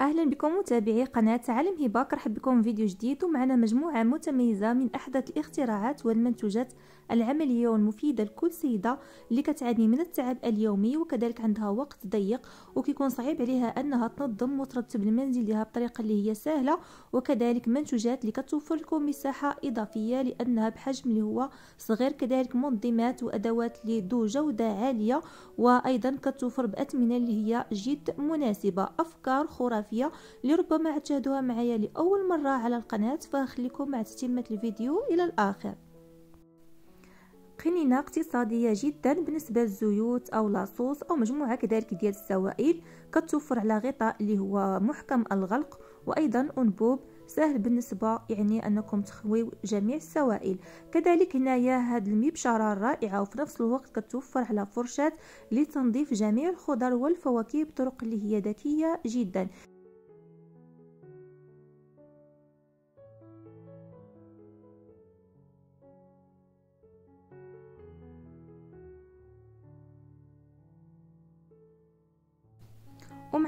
اهلا بكم متابعي قناه عالم هباك رحب بكم في فيديو جديد ومعنا مجموعه متميزه من احدث الاختراعات والمنتوجات العمليه والمفيده لكل سيده اللي كتعاني من التعب اليومي وكذلك عندها وقت ضيق وكيكون صعيب عليها انها تنظم وترتب المنزل ديالها بطريقه اللي هي سهله وكذلك منتوجات اللي كتوفر لكم مساحه اضافيه لانها بحجم اللي هو صغير كذلك منظمات وادوات اللي ذو جوده عاليه وايضا كتوفر باثمنه اللي هي جد مناسبه افكار خرافيه الثقافية اللي ربما معايا لأول مرة على القناة فخليكم مع تتمة الفيديو إلى الآخر قنينة اقتصادية جدا بالنسبة للزيوت أو لاصوص أو مجموعة كذلك ديال السوائل كتوفر على غطاء اللي هو محكم الغلق وأيضا أنبوب سهل بالنسبة يعني أنكم تخويو جميع السوائل كذلك هنايا هاد المبشرة الرائعة وفي نفس الوقت كتوفر على فرشات لتنظيف جميع الخضر والفواكه بطرق اللي هي ذكية جدا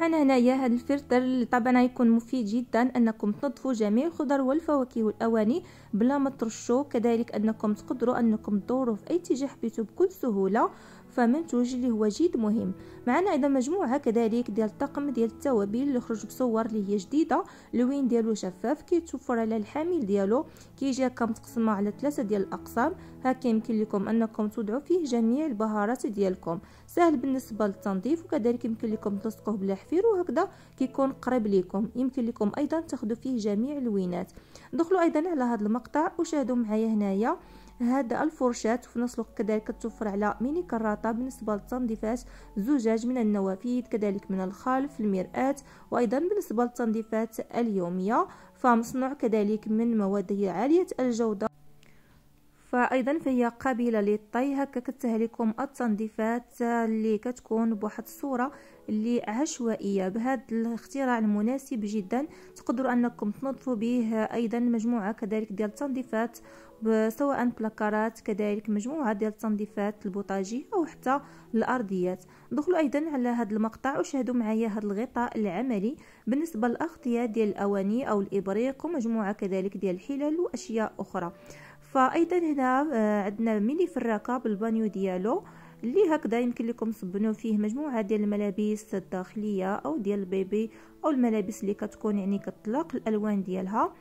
معنا هنايا هذا الفلتر طبعا يكون مفيد جدا انكم تنظفوا جميع الخضر والفواكه والاواني بلا ما ترشوا كذلك انكم تقدروا انكم تدوروا في اي اتجاه حبيتوا بكل سهوله فمنتوج اللي هو جد مهم معنا ايضا مجموعه كذلك ديال الطقم ديال التوابل اللي خرج بصور اللي هي جديده اللوين ديالو شفاف كيتوفر على الحامل ديالو كيجي هكا متقسمه على ثلاثه ديال الاقسام هكا يمكن لكم انكم تضعوا فيه جميع البهارات ديالكم سهل بالنسبه للتنظيف وكذلك يمكن لكم تلصقوه بلا حفير وهكذا كيكون قريب لكم يمكن لكم ايضا تاخذوا فيه جميع اللوينات دخلوا ايضا على هذا المقطع وشاهدوا معايا هنايا هذا الفرشاة وفي نفس الوقت كذلك توفر على ميني كراطة بالنسبة للتنظيفات زجاج من النوافذ كذلك من الخلف المرآة وأيضا بالنسبة للتنظيفات اليومية فمصنوع كذلك من مواد عالية الجودة فايضا فهي قابله للطي هكا كتهلكم التنظيفات اللي كتكون بواحد الصوره اللي عشوائيه بهذا الاختراع المناسب جدا تقدروا انكم تنظفوا به ايضا مجموعه كذلك ديال التنظيفات سواء بلاكارات كذلك مجموعه ديال التنظيفات البوطاجي او حتى الارضيات دخلوا ايضا على هذا المقطع وشاهدوا معايا هذا الغطاء العملي بالنسبه للاغطيه ديال الاواني او الابريق ومجموعه كذلك ديال الحلل واشياء اخرى فايضا هنا آه، عندنا ميني فراكه بالبانيو ديالو اللي هكذا يمكن لكم تصبنوا فيه مجموعه ديال الملابس الداخليه او ديال البيبي او الملابس اللي كتكون يعني كتطلق الالوان ديالها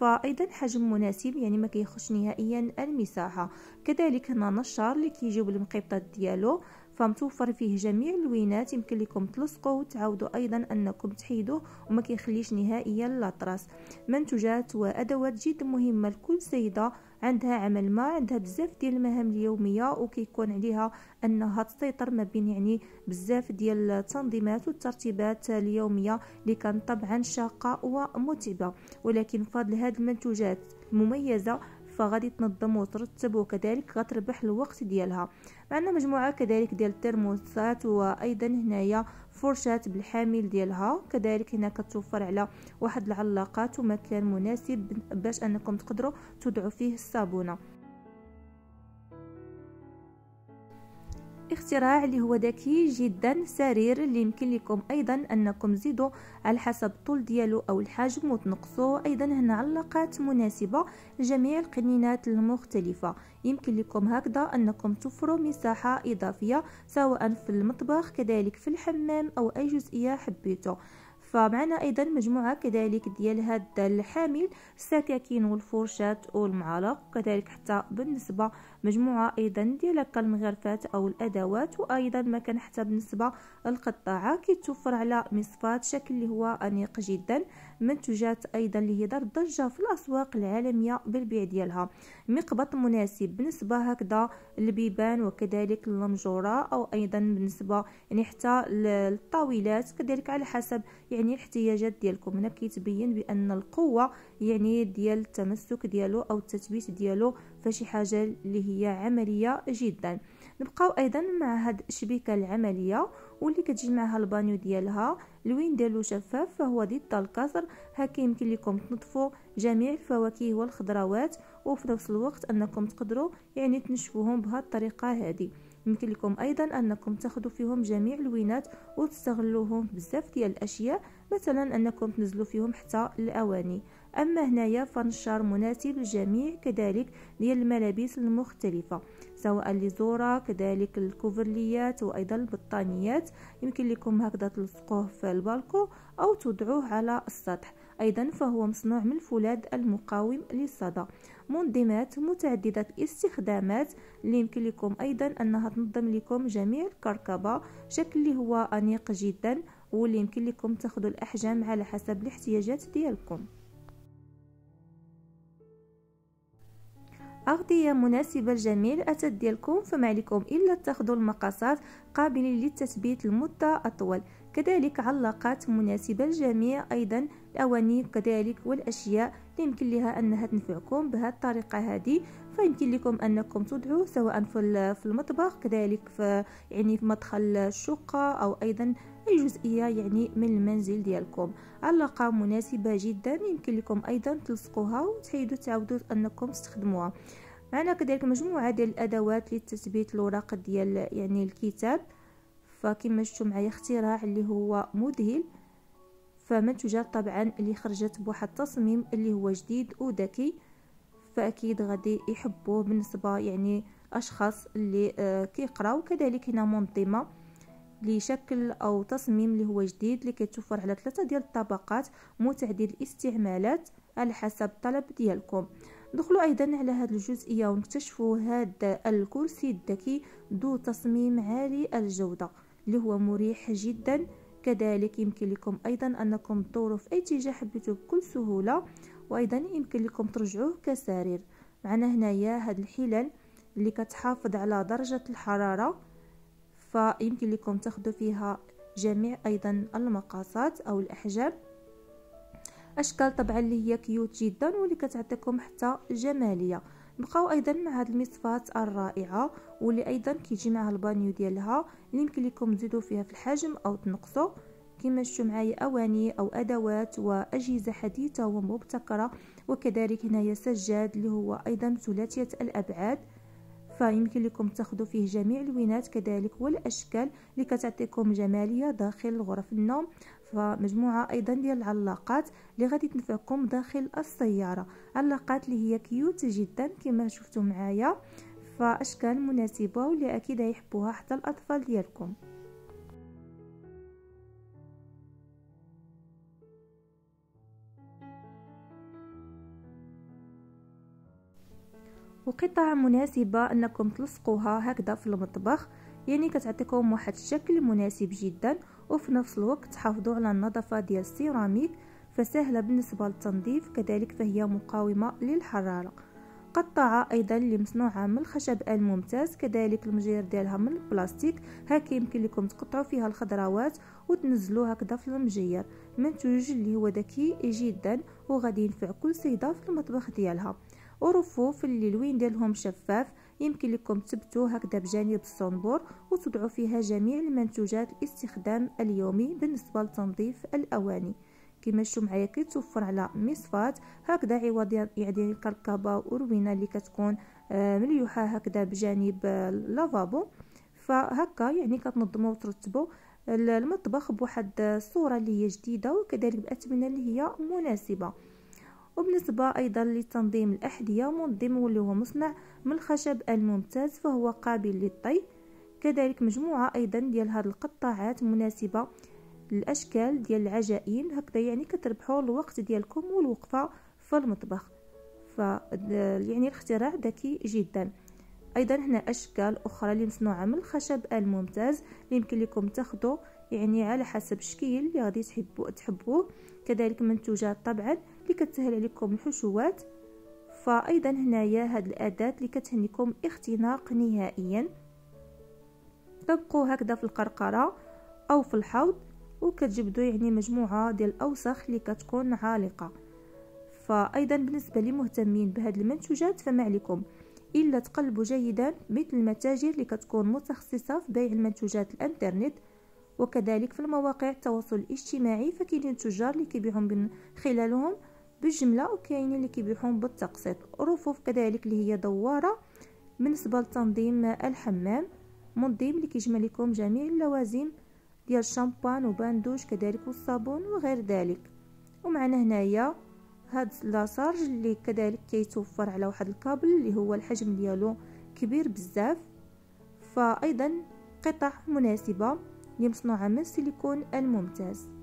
فايضا حجم مناسب يعني ما كيخش نهائيا المساحه كذلك هنا نشار اللي كيجيو بالمقيبطات ديالو فمتوفر فيه جميع اللوينات يمكن لكم تلصقوا وتعاودوا ايضا انكم تحيدوه وما كيخليش نهائيا لاطراس منتجات وادوات جد مهمه لكل سيده عندها عمل ما عندها بزاف ديال المهام اليوميه وكيكون عليها انها تسيطر ما بين يعني بزاف ديال التنظيمات والترتيبات اليوميه اللي كانت طبعا شاقه ومتعبه ولكن فضل هذه المنتوجات المميزه فغادي تنظم وترتب وكذلك غتربح الوقت ديالها معنا مجموعه كذلك ديال الترموسات وايضا هنايا فرشاة بالحامل ديالها كذلك هنا كتوفر على واحد العلاقات ومكان مناسب باش انكم تقدروا تضعوا فيه الصابونه اختراع اللي هو ذكي جدا سرير اللي يمكن لكم ايضا انكم تزيدوا على حسب الطول ديالو او الحجم وتنقصوا ايضا هنا علاقات مناسبه لجميع القنينات المختلفه يمكن لكم هكذا انكم توفروا مساحه اضافيه سواء في المطبخ كذلك في الحمام او اي جزئيه حبيتو فمعنا ايضا مجموعه كذلك ديال هاد الحامل السكاكين والفرشات والمعالق كذلك حتى بالنسبه مجموعه ايضا ديال هكا المغرفات او الادوات وايضا ما كان حتى بالنسبه القطاعه كيتوفر على مصفات شكل اللي هو انيق جدا منتجات ايضا اللي هي دار ضجه في الاسواق العالميه بالبيع ديالها مقبط مناسب بالنسبه هكذا البيبان وكذلك اللمجوره او ايضا بالنسبه يعني حتى للطاولات كذلك على حسب يعني يعني الاحتياجات ديالكم هنا كيتبين بان القوه يعني ديال التمسك ديالو او التثبيت ديالو فشي حاجه اللي هي عمليه جدا نبقاو ايضا مع هاد الشبيكه العمليه واللي كتجي معها البانيو ديالها لوين ديالو شفاف فهو ضد الكسر هكا يمكن لكم تنظفوا جميع الفواكه والخضروات وفي نفس الوقت انكم تقدروا يعني تنشفوهم بهاد الطريقه هذه يمكن لكم ايضا انكم تاخذوا فيهم جميع اللوينات وتستغلوهم بزاف ديال الاشياء مثلا أنكم تنزلوا فيهم حتى الأواني أما هنايا فنشر مناسب للجميع كذلك ديال الملابس المختلفة سواء لزورة كذلك الكوفرليات وأيضا البطانيات يمكن لكم هكذا تلصقوه في البالكو أو توضعوه على السطح أيضا فهو مصنوع من الفولاذ المقاوم للصدى منظمات متعددة الاستخدامات اللي يمكن لكم أيضا أنها تنظم لكم جميع الكركبة شكل اللي هو أنيق جدا واللي يمكن لكم تاخذوا الأحجام على حسب الاحتياجات ديالكم أغطية مناسبة لجميع الأتات ديالكم فما عليكم إلا تاخذوا المقاسات قابلة للتثبيت لمدة أطول كذلك علاقات مناسبة للجميع أيضا الأوانيك كذلك والأشياء اللي يمكن لها أنها تنفعكم بهذه الطريقة هذه فيمكن لكم أنكم تدعوا سواء في المطبخ كذلك في يعني في مدخل الشقة أو أيضا أي جزئية يعني من المنزل ديالكم علاقة مناسبة جدا يمكن لكم أيضا تلصقوها وتحيدوا تعودوا أنكم تستخدموها معنا كذلك مجموعة ديال الأدوات لتثبيت الوراق ديال يعني الكتاب فكما شفتوا معايا اختراع اللي هو مذهل فمنتوجات طبعا اللي خرجت بواحد التصميم اللي هو جديد وذكي فاكيد غادي يحبوه بالنسبه يعني اشخاص اللي آه، كيقراو كذلك هنا منظمه لشكل او تصميم اللي هو جديد اللي كيتوفر على ثلاثه ديال الطبقات متعدد الاستعمالات على حسب الطلب ديالكم دخلوا ايضا على هذه الجزئيه ونكتشفوا هذا الكرسي الذكي ذو تصميم عالي الجوده اللي هو مريح جدا كذلك يمكن لكم أيضا أنكم تدوروا في أي اتجاه حبيتو بكل سهولة وأيضا يمكن لكم ترجعوه كسرير معنا هنايا هاد الحلل اللي كتحافظ على درجة الحرارة فيمكن لكم تاخدو فيها جميع أيضا المقاسات أو الأحجام أشكال طبعا اللي هي كيوت جدا واللي كتعطيكم حتى جمالية بقاو ايضا مع هاد المصفات الرائعه واللي ايضا كيجي معها البانيو ديالها اللي يمكن لكم تزيدوا فيها في الحجم او تنقصوا كما شفتوا معايا اواني او ادوات واجهزه حديثه ومبتكره وكذلك هنايا سجاد اللي هو ايضا ثلاثيه الابعاد فيمكن لكم تاخذوا فيه جميع الوينات كذلك والاشكال اللي كتعطيكم جماليه داخل غرف النوم فمجموعة أيضا ديال العلاقات اللي غادي تنفعكم داخل السيارة علاقات اللي هي كيوت جدا كما شفتوا معايا فأشكال مناسبة واللي أكيد يحبوها حتى الأطفال ديالكم وقطع مناسبة أنكم تلصقوها هكذا في المطبخ يعني كتعطيكم واحد الشكل مناسب جدا وفي نفس الوقت تحافظوا على النظافة ديال السيراميك فسهلة بالنسبة للتنظيف كذلك فهي مقاومة للحرارة قطعة أيضا اللي مصنوعة من الخشب الممتاز كذلك المجير ديالها من البلاستيك هاكي يمكن لكم تقطعوا فيها الخضروات وتنزلوا هكذا في المجير منتوج اللي هو ذكي جدا وغادي ينفع كل سيدة في المطبخ ديالها ورفوف اللي لوين ديالهم شفاف يمكن لكم تثبتوا هكذا بجانب الصنبور وتضعوا فيها جميع المنتوجات الاستخدام اليومي بالنسبة لتنظيف الأواني كما شفتوا معايا كيتوفر على مصفات هكذا عوض يعني الكركبه وروينه اللي كتكون آه، مليوحه هكذا بجانب آه، لافابو فهكا يعني كتنظموا وترتبوا المطبخ بواحد الصوره آه، اللي هي جديده وكذلك باتمنه اللي هي مناسبه وبالنسبة أيضا لتنظيم الأحذية منظم اللي هو مصنع من الخشب الممتاز فهو قابل للطي كذلك مجموعة أيضا ديال هاد القطاعات مناسبة للأشكال ديال العجائن هكذا يعني كتربحوا الوقت ديالكم والوقفة في المطبخ ف يعني الاختراع ذكي جدا ايضا هنا اشكال اخرى اللي مصنوعه من الخشب الممتاز اللي يمكن لكم تاخذوا يعني على حسب الشكل اللي غادي تحبوه كذلك منتوجات طبعا اللي كتسهل عليكم الحشوات فايضا هنايا هاد الاداه اللي كتهنيكم اختناق نهائيا طبقوا هكذا في القرقره او في الحوض وكتجبدوا يعني مجموعه ديال الاوساخ اللي كتكون عالقه فايضا بالنسبه للمهتمين بهاد المنتوجات فما عليكم الا تقلبوا جيدا مثل المتاجر اللي كتكون متخصصه في بيع المنتوجات الانترنت وكذلك في المواقع التواصل الاجتماعي فكاينين تجار اللي كيبيعوا من خلالهم بالجمله وكاين اللي كيبيعهم بالتقسيط رفوف كذلك اللي هي دواره بالنسبه لتنظيم الحمام منظم اللي كيجمع لكم جميع اللوازم ديال الشامبان وباندوش كذلك والصابون وغير ذلك ومعنا هنايا هاد لاسارج اللي كذلك كيتوفر على واحد الكابل اللي هو الحجم ديالو كبير بزاف فايضا قطع مناسبه اللي مصنوعه من السيليكون الممتاز